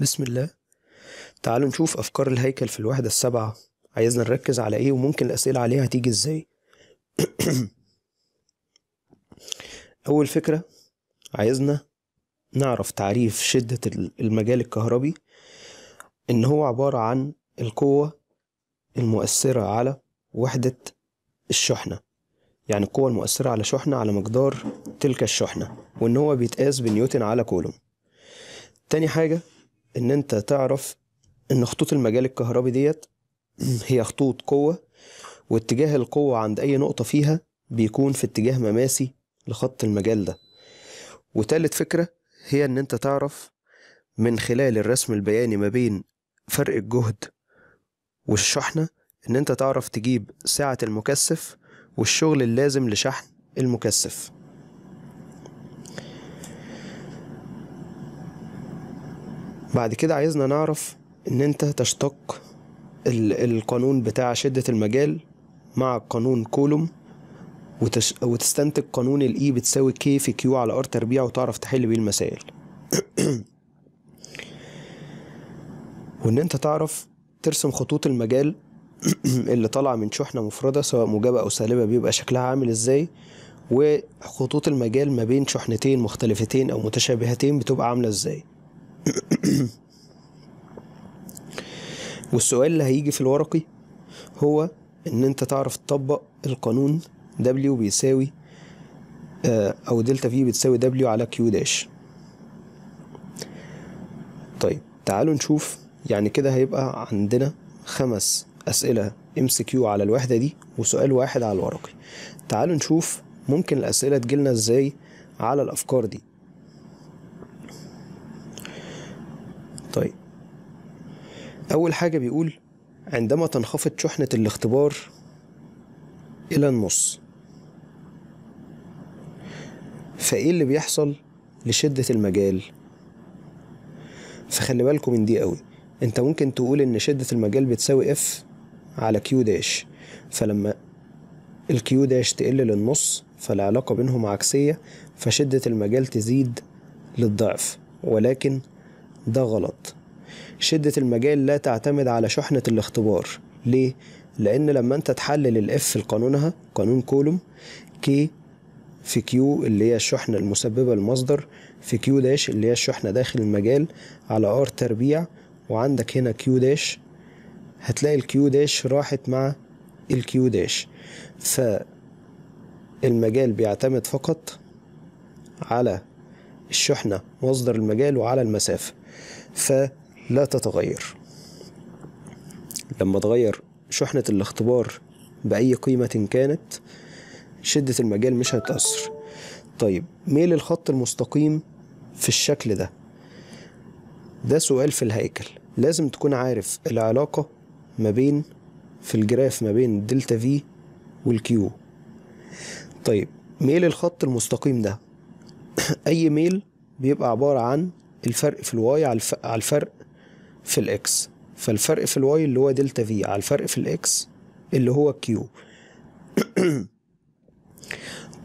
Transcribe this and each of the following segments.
بسم الله تعالوا نشوف أفكار الهيكل في الوحدة السبعة عايزنا نركز على إيه وممكن الأسئلة عليها تيجي إزاي أول فكرة عايزنا نعرف تعريف شدة المجال الكهربي إن هو عبارة عن القوة المؤثرة على وحدة الشحنة يعني القوة المؤثرة على شحنة على مقدار تلك الشحنة وإن هو بيتقاس بنيوتن على كولوم تاني حاجة ان انت تعرف ان خطوط المجال الكهربي ديت هي خطوط قوة واتجاه القوة عند اي نقطة فيها بيكون في اتجاه مماسي لخط المجال ده وتالت فكرة هي ان انت تعرف من خلال الرسم البياني ما بين فرق الجهد والشحنة ان انت تعرف تجيب سعة المكثف والشغل اللازم لشحن المكثف بعد كده عايزنا نعرف ان انت تشتق القانون بتاع شدة المجال مع قانون كولوم وتش... وتستنتج قانون الاي e بتساوي كي في كيو على ار تربيع وتعرف تحل بيه المسائل وان انت تعرف ترسم خطوط المجال اللي طالعه من شحنه مفرده سواء موجبه او سالبه بيبقى شكلها عامل ازاي وخطوط المجال ما بين شحنتين مختلفتين او متشابهتين بتبقى عامله ازاي والسؤال اللي هيجي في الورقي هو ان انت تعرف تطبق القانون W بيساوي آه، او دلتا في بتساوي W على Q داش طيب تعالوا نشوف يعني كده هيبقى عندنا خمس اسئلة MCQ كيو على الوحدة دي وسؤال واحد على الورقي تعالوا نشوف ممكن الاسئلة تجيلنا ازاي على الافكار دي أول حاجة بيقول عندما تنخفض شحنة الاختبار إلى النص فإيه اللي بيحصل لشدة المجال فخلي بالكم من دي قوي انت ممكن تقول ان شدة المجال بتساوي اف على كيو داش فلما الكيو داش تقل للنص فالعلاقة بينهم عكسية فشدة المجال تزيد للضعف ولكن ده غلط شدة المجال لا تعتمد على شحنة الاختبار ليه؟ لأن لما أنت تحلل الإف في قانونها قانون كولوم كي في كيو اللي هي الشحنة المسببة للمصدر في كيو داش اللي هي الشحنة داخل المجال على ار تربيع وعندك هنا كيو داش هتلاقي الكيو داش راحت مع الكيو داش فالمجال بيعتمد فقط على الشحنة مصدر المجال وعلى المسافة ف لا تتغير لما تغير شحنة الاختبار بأي قيمة كانت شدة المجال مش هتأثر طيب ميل الخط المستقيم في الشكل ده ده سؤال في الهيكل لازم تكون عارف العلاقة ما بين في الجراف ما بين دلتا في والكيو طيب ميل الخط المستقيم ده اي ميل بيبقى عبارة عن الفرق في الواي على الفرق في الاكس فالفرق في الواي اللي هو دلتا في على الفرق في الاكس اللي هو كيو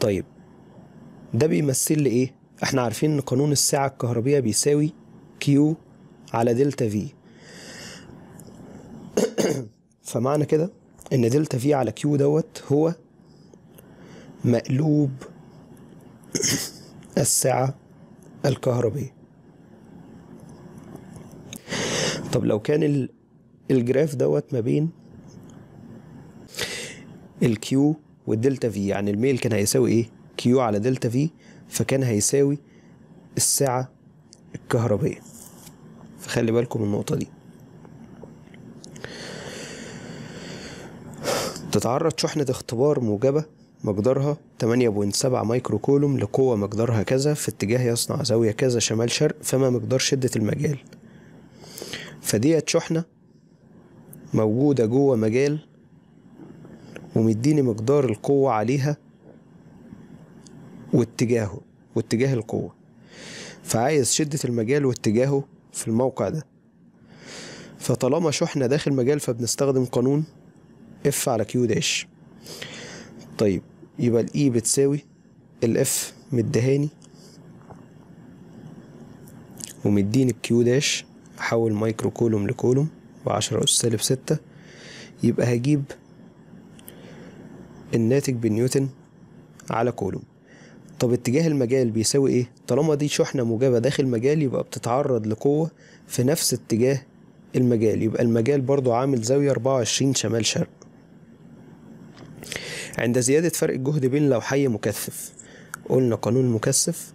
طيب ده بيمثل لي ايه احنا عارفين ان قانون السعه الكهربيه بيساوي كيو على دلتا في فمعنى كده ان دلتا في على كيو دوت هو مقلوب السعه الكهربيه طب لو كان الجراف دوت ما بين الكيو والدلتا في يعني الميل كان هيساوي ايه كيو على دلتا في فكان هيساوي الساعة الكهربية فخلي بالكم النقطة دي تتعرض شحنة اختبار موجبة مقدارها 8.7 مايكرو كولوم لقوة مقدارها كذا في اتجاه يصنع زاوية كذا شمال شرق فما مقدار شدة المجال فديت شحنة موجودة جوه مجال ومديني مقدار القوة عليها واتجاهه واتجاه القوة فعايز شدة المجال واتجاهه في الموقع ده فطالما شحنة داخل مجال فبنستخدم قانون اف على كيو داش طيب يبقى الاي e بتساوي الاف مدهاني ومديني بكيو داش هحول مايكرو كولوم لكولوم بعشرة أس سالب ستة يبقى هجيب الناتج بالنيوتن على كولوم طب اتجاه المجال بيساوي ايه طالما دي شحنة موجبة داخل مجال يبقى بتتعرض لقوة في نفس اتجاه المجال يبقى المجال برضو عامل زاوية 24 شمال شرق عند زيادة فرق الجهد بين لوحي مكثف قلنا قانون المكثف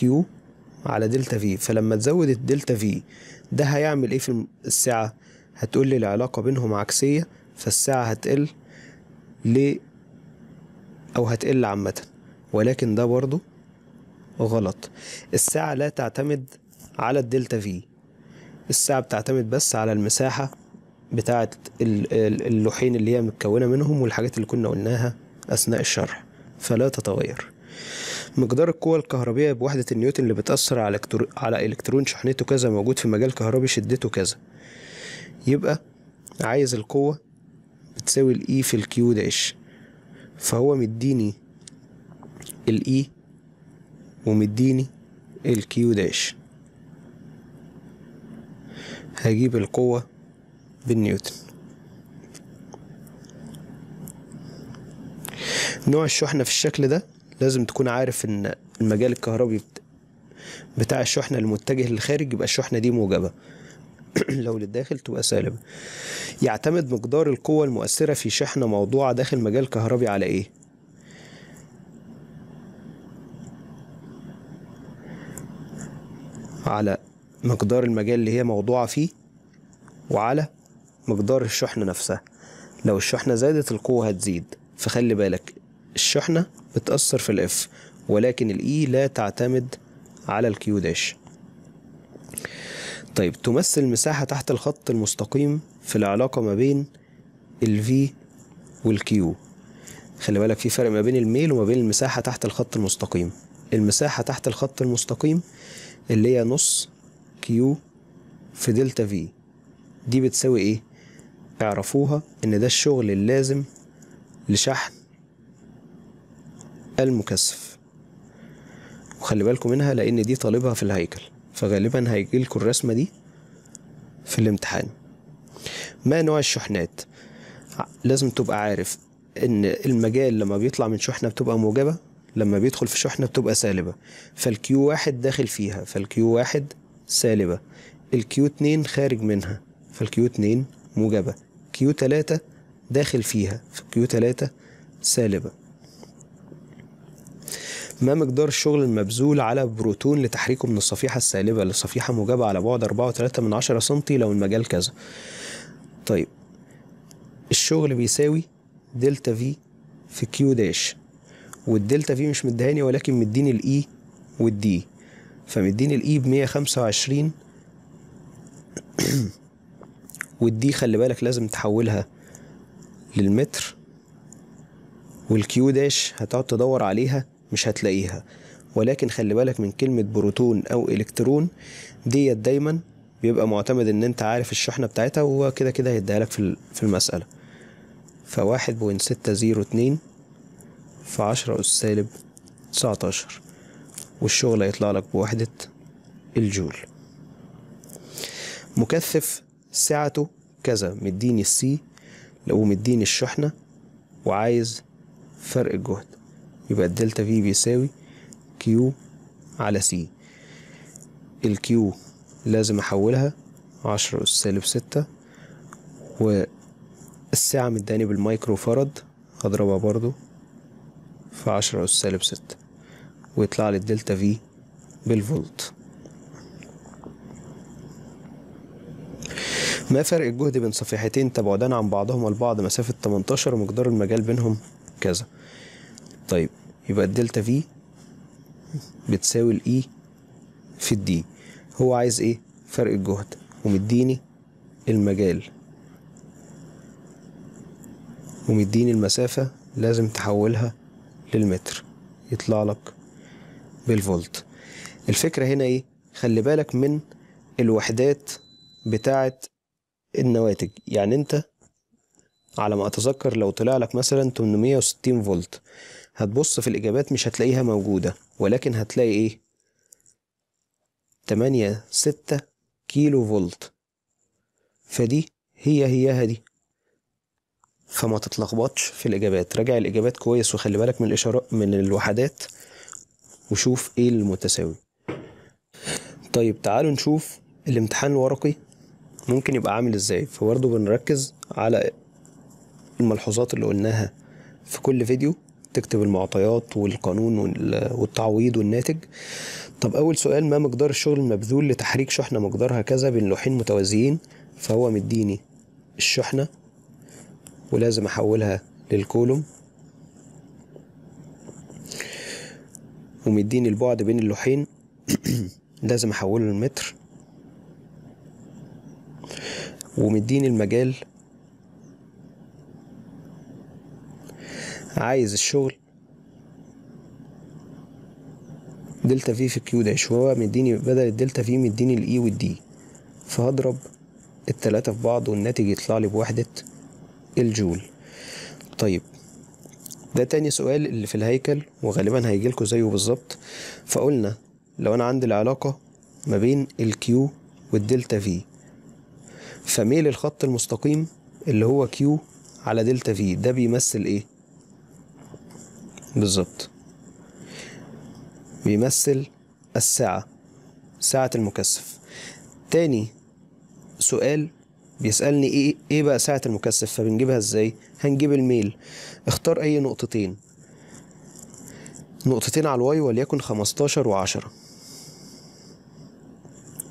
Q على دلتا في فلما تزود الدلتا في ده هيعمل ايه في الساعة هتقول لي العلاقة بينهم عكسية فالساعة هتقل ليه او هتقل عامة ولكن ده برضو غلط الساعة لا تعتمد على الدلتا في الساعة بتعتمد بس على المساحة بتاعة اللوحين اللي هي متكونة منهم والحاجات اللي كنا قلناها أثناء الشرح فلا تتغير مقدار القوة الكهربية بوحدة النيوتن اللي بتأثر على الكتر... على إلكترون شحنته كذا موجود في مجال كهربي شدته كذا يبقى عايز القوة بتساوي الإي e في الكيو داش فهو مديني الإي e ومديني الكيو داش هجيب القوة بالنيوتن نوع الشحنة في الشكل ده لازم تكون عارف ان المجال الكهربي بتاع الشحنة المتجه للخارج يبقى الشحنة دي موجبة لو للداخل تبقى سالبة يعتمد مقدار القوة المؤثرة في شحنة موضوعة داخل مجال كهربي على ايه على مقدار المجال اللي هي موضوعة فيه وعلى مقدار الشحنة نفسها لو الشحنة زادت القوة هتزيد فخلي بالك الشحنة بتأثر في الاف ولكن الاي e لا تعتمد على الكيو داش طيب تمثل المساحة تحت الخط المستقيم في العلاقة ما بين الفي والكيو خلي بالك في فرق ما بين الميل وما بين المساحة تحت الخط المستقيم المساحة تحت الخط المستقيم اللي هي نص كيو في دلتا في دي بتساوي ايه؟ اعرفوها ان ده الشغل اللازم لشحن المكثف وخلي بالكم منها لأن دي طالبها في الهيكل فغالبا هيجيلكوا الرسمة دي في الامتحان ما نوع الشحنات لازم تبقى عارف ان المجال لما بيطلع من شحنة بتبقى موجبة لما بيدخل في شحنة بتبقى سالبة فالكيو واحد داخل فيها فالكيو واحد سالبة الكيو اتنين خارج منها فالكيو اتنين موجبة كيو تلاتة داخل فيها فالكيو تلاتة سالبة ما مقدار الشغل المبذول على بروتون لتحريكه من الصفيحة السالبة لصفيحة موجبة على بعد 4.3 من عشرة سنتي لو المجال كذا طيب الشغل بيساوي دلتا في في كيو داش والدلتا في مش مدهاني ولكن مديني الاي e والدي فمديني الاي ب 125 والدي خلي بالك لازم تحولها للمتر والكيو داش هتقعد تدور عليها مش هتلاقيها ولكن خلي بالك من كلمة بروتون أو إلكترون ديت دايما بيبقى معتمد إن أنت عارف الشحنة بتاعتها وهو كده كده هيديها لك في المسألة فواحد بوينت ستة زيرو اتنين في عشرة أس سالب تسعتاشر والشغل هيطلع لك بوحدة الجول مكثف سعته كذا مديني السي ومديني الشحنة وعايز فرق الجهد يبقى الدلتا في بيساوي كيو على سي الكيو لازم أحولها عشرة أس سالب ستة والسعة مداني بالمايكرو فرد هضربها برضو في عشرة أس سالب ستة ويطلع لي الدلتا في بالفولت ما فرق الجهد بين صفيحتين تبعدان عن بعضهما البعض مسافة 18 ومقدار المجال بينهم كذا طيب يبقى الدلتا e في بتساوي الاي في الدي هو عايز ايه فرق الجهد ومديني المجال ومديني المسافة لازم تحولها للمتر يطلع لك بالفولت الفكرة هنا ايه خلي بالك من الوحدات بتاعة النواتج يعني انت على ما اتذكر لو طلع لك مثلا 860 فولت هتبص في الإجابات مش هتلاقيها موجودة ولكن هتلاقي إيه؟ تمانية ستة كيلو فولت فدي هي هي دي فما تتلخبطش في الإجابات راجع الإجابات كويس وخلي بالك من الإشارات من الوحدات وشوف إيه المتساوي طيب تعالوا نشوف الامتحان الورقي ممكن يبقى عامل إزاي فبرضه بنركز على الملحوظات اللي قلناها في كل فيديو تكتب المعطيات والقانون والتعويض والناتج طب اول سؤال ما مقدار الشغل المبذول لتحريك شحنه مقدارها كذا بين لوحين متوازيين فهو مديني الشحنه ولازم احولها للكولوم ومديني البعد بين اللوحين لازم احوله للمتر ومديني المجال عايز الشغل دلتا في في كيو داش وهو مديني بدل الدلتا في مديني الاي e والدي فهضرب التلاتة في بعض والناتج يطلع لي بوحدة الجول طيب ده تاني سؤال اللي في الهيكل وغالبا هيجيلكوا زيه بالظبط فقلنا لو انا عندي العلاقة ما بين الكيو والدلتا في فميل الخط المستقيم اللي هو كيو على دلتا في ده بيمثل ايه بالظبط بيمثل الساعة ساعة المكثف تاني سؤال بيسألني ايه ايه بقى ساعة المكثف فبنجيبها ازاي هنجيب الميل اختار اي نقطتين نقطتين على الواي وليكن 15 وعشرة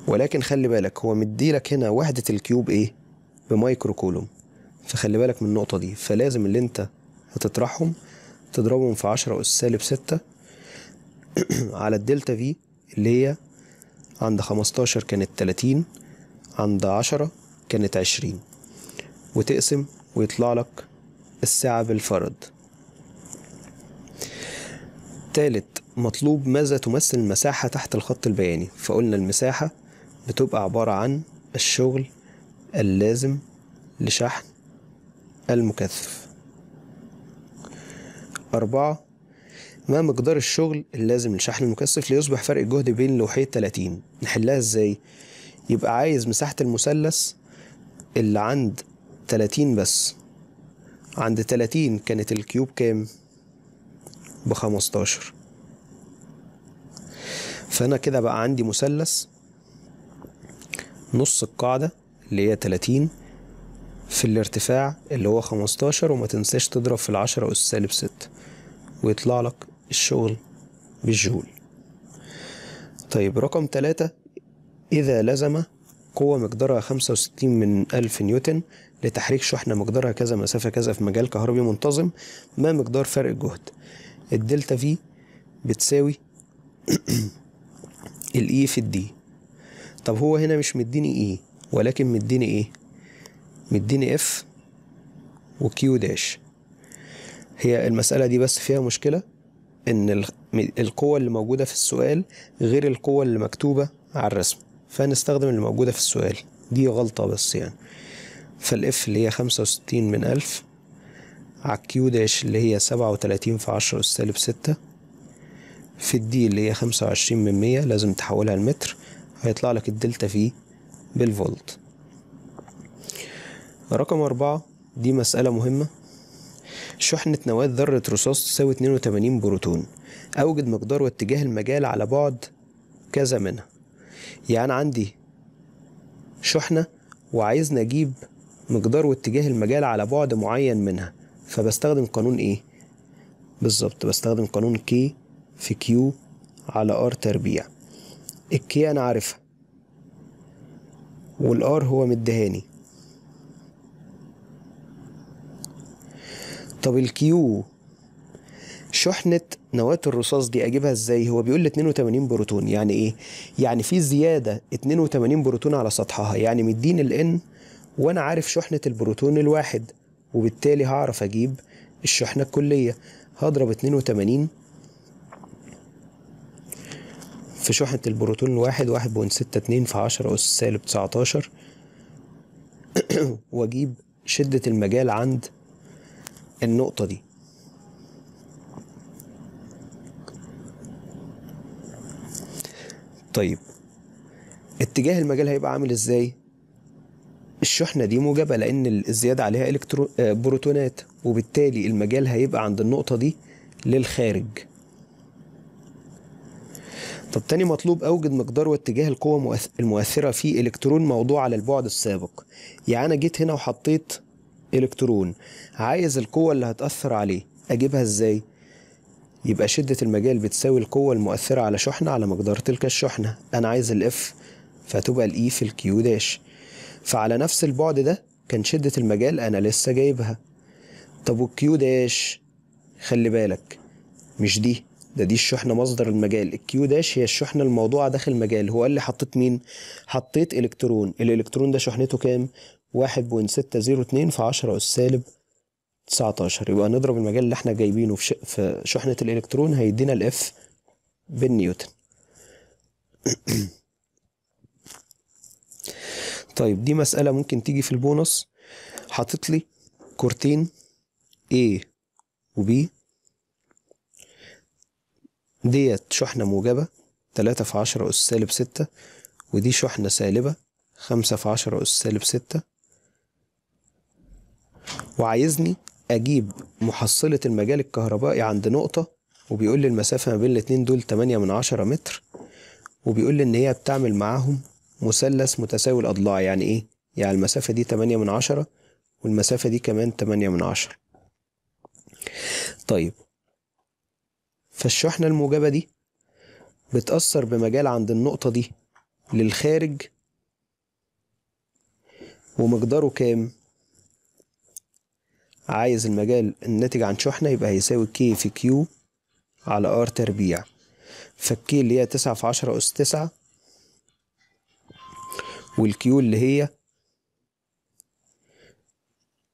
ولكن خلي بالك هو مديلك هنا وحدة الكيوب ايه بمايكرو كولوم فخلي بالك من النقطة دي فلازم اللي انت هتطرحهم تضربهم في عشرة أس سالب ستة على الدلتا في اللي هي عند خمستاشر كانت تلاتين عند عشرة كانت عشرين وتقسم ويطلع لك الساعة بالفرد تالت مطلوب ماذا تمثل المساحة تحت الخط البياني فقلنا المساحة بتبقى عبارة عن الشغل اللازم لشحن المكثف أربعة ما مقدار الشغل اللازم للشحن المكثف ليصبح فرق الجهد بين لوحية 30 نحلها ازاي؟ يبقى عايز مساحة المثلث اللي عند 30 بس عند 30 كانت الكيوب كام؟ ب 15 فأنا كده بقى عندي مثلث نص القاعدة اللي هي 30 في الارتفاع اللي هو 15 وما تنساش تضرب في العشرة أس سالب 6 ويطلع لك الشغل بالجول طيب رقم ثلاثة إذا لزم قوة مقدارها 65 من ألف نيوتن لتحريك شحنة مقدارها كذا مسافة كذا في مجال كهربي منتظم ما مقدار فرق الجهد الدلتا في بتساوي الاي e في الدي طب هو هنا مش مديني اي e، ولكن مديني ايه مديني اف وكيو داش هي المسألة دي بس فيها مشكلة إن القوة اللي موجودة في السؤال غير القوة اللي مكتوبة على الرسم فنستخدم اللي موجودة في السؤال دي غلطة بس يعني فالإف اللي هي خمسة وستين من ألف على الكيو داش اللي هي سبعة وتلاتين في عشرة أس سالب ستة في الدي اللي هي خمسة وعشرين من مية لازم تحولها لمتر هيطلع لك الدلتا في بالفولت رقم أربعة دي مسألة مهمة شحنة نواة ذرة رصاص تساوي 82 بروتون أوجد مقدار واتجاه المجال على بعد كذا منها يعني أنا عندي شحنة وعايزني أجيب مقدار واتجاه المجال على بعد معين منها فبستخدم قانون إيه؟ بالظبط بستخدم قانون كي في كيو على ار تربيع الكي أنا عارفها والار هو مدهاني طب الكيو شحنة نواة الرصاص دي اجيبها ازاي؟ هو بيقول لي 82 بروتون، يعني ايه؟ يعني في زيادة 82 بروتون على سطحها، يعني مديني الـ N وانا عارف شحنة البروتون الواحد، وبالتالي هعرف اجيب الشحنة الكلية، هضرب 82 في شحنة البروتون الواحد 1.62 في 10 أس سالب 19 وأجيب شدة المجال عند النقطة دي طيب اتجاه المجال هيبقى عامل ازاي الشحنه دي موجبه لان الزياده عليها الكترو آه، بروتونات وبالتالي المجال هيبقى عند النقطه دي للخارج طب تاني مطلوب اوجد مقدار واتجاه القوه المؤثره في الكترون موضوع على البعد السابق يعني انا جيت هنا وحطيت الكترون عايز القوه اللي هتاثر عليه اجيبها ازاي يبقى شده المجال بتساوي القوه المؤثره على شحنه على مقدار تلك الشحنه انا عايز الاف فتبقى الاي e في الكيو داش فعلى نفس البعد ده كان شده المجال انا لسه جايبها طب والكيو داش خلي بالك مش دي ده دي الشحنه مصدر المجال الكيو داش هي الشحنه الموضوعه داخل المجال هو قال لي حطيت مين حطيت الكترون الالكترون ده شحنته كام واحد بوينت ستة زيرو اتنين في عشرة أس سالب تسعتاشر يبقى نضرب المجال اللي احنا جايبينه في, ش... في شحنة الإلكترون هيدينا الإف بالنيوتن طيب دي مسألة ممكن تيجي في البونص حاطط لي كورتين A و B ديت شحنة موجبة تلاتة في عشرة أس سالب ستة ودي شحنة سالبة خمسة في عشرة أس سالب ستة وعايزني اجيب محصله المجال الكهربائي عند نقطه وبيقول لي المسافه ما بين الاتنين دول 8 من 10 متر وبيقول لي ان هي بتعمل معاهم مثلث متساوي الاضلاع يعني ايه يعني المسافه دي 8 من 10 والمسافه دي كمان 8 من 10 طيب فالشحنه الموجبه دي بتأثر بمجال عند النقطة دي للخارج ومقداره كام؟ عايز المجال الناتج عن شحنة يبقى هيساوي كي في كيو على ار تربيع فالكي اللي هي تسعة في عشرة أس تسعة والكيو اللي هي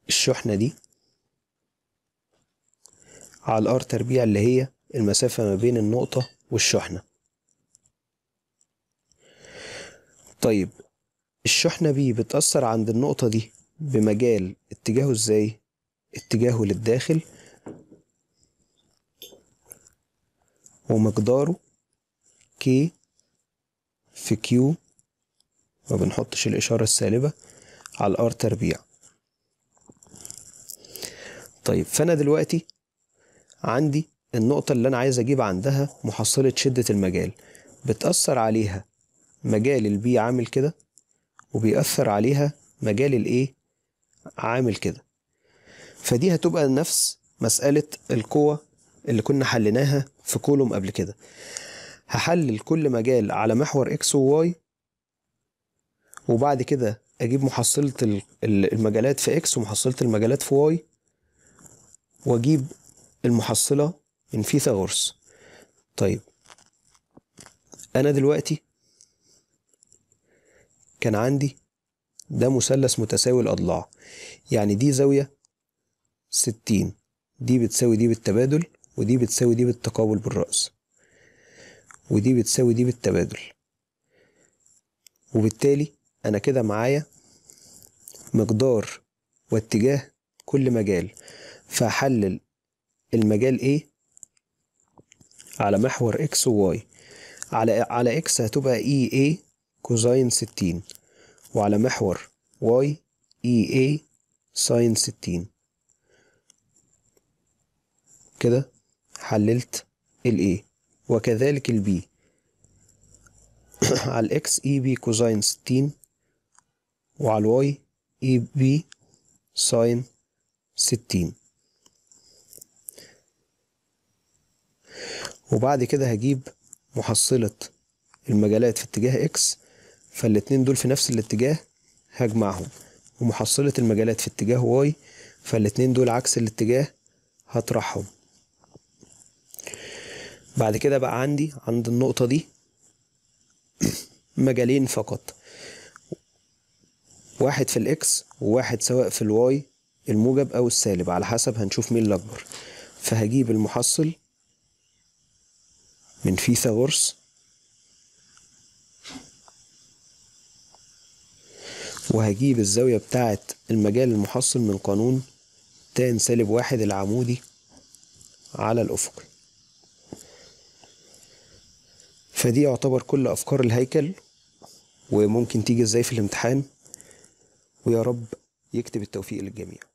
الشحنة دي على الار تربيع اللي هي المسافة ما بين النقطة والشحنة طيب الشحنة بي بتأثر عند النقطة دي بمجال اتجاهه ازاي اتجاهه للداخل ومقداره كي في كيو ما بنحطش الإشارة السالبة على الار تربيع طيب فأنا دلوقتي عندي النقطة اللي أنا عايز أجيب عندها محصلة شدة المجال بتأثر عليها مجال البي عامل كده وبيأثر عليها مجال الايه عامل كده فدي هتبقى نفس مسألة القوة اللي كنا حليناها في كولوم قبل كده هحلل كل مجال على محور اكس وواي وبعد كده اجيب محصلة المجالات في اكس ومحصلة المجالات في واي واجيب المحصلة من فيثاغورس طيب انا دلوقتي كان عندي ده مثلث متساوي الاضلاع يعني دي زاوية 60 دي بتساوي دي بالتبادل ودي بتساوي دي بالتقابل بالرأس ودي بتساوي دي بالتبادل وبالتالي أنا كده معايا مقدار واتجاه كل مجال فحلل المجال A إيه؟ على محور X و Y على على X هتبقى إي A كوزين 60 وعلى محور Y إي A إيه ساين 60 كده حللت ال A وكذلك ال B على X إي e، B كوزين ستين وعلى Y إي e، B ساين ستين وبعد كده هجيب محصلة المجالات في اتجاه X فالاتنين دول في نفس الاتجاه هجمعهم ومحصلة المجالات في اتجاه Y فالاتنين دول عكس الاتجاه هطرحهم بعد كده بقى عندي عند النقطة دي مجالين فقط واحد في الاكس وواحد سواء في الواي الموجب او السالب على حسب هنشوف مين الاكبر فهجيب المحصل من فيثاغورس وهجيب الزاوية بتاعة المجال المحصل من قانون تان سالب واحد العمودي على الأفقي فدي يعتبر كل أفكار الهيكل وممكن تيجي ازاي في الامتحان ويا رب يكتب التوفيق للجميع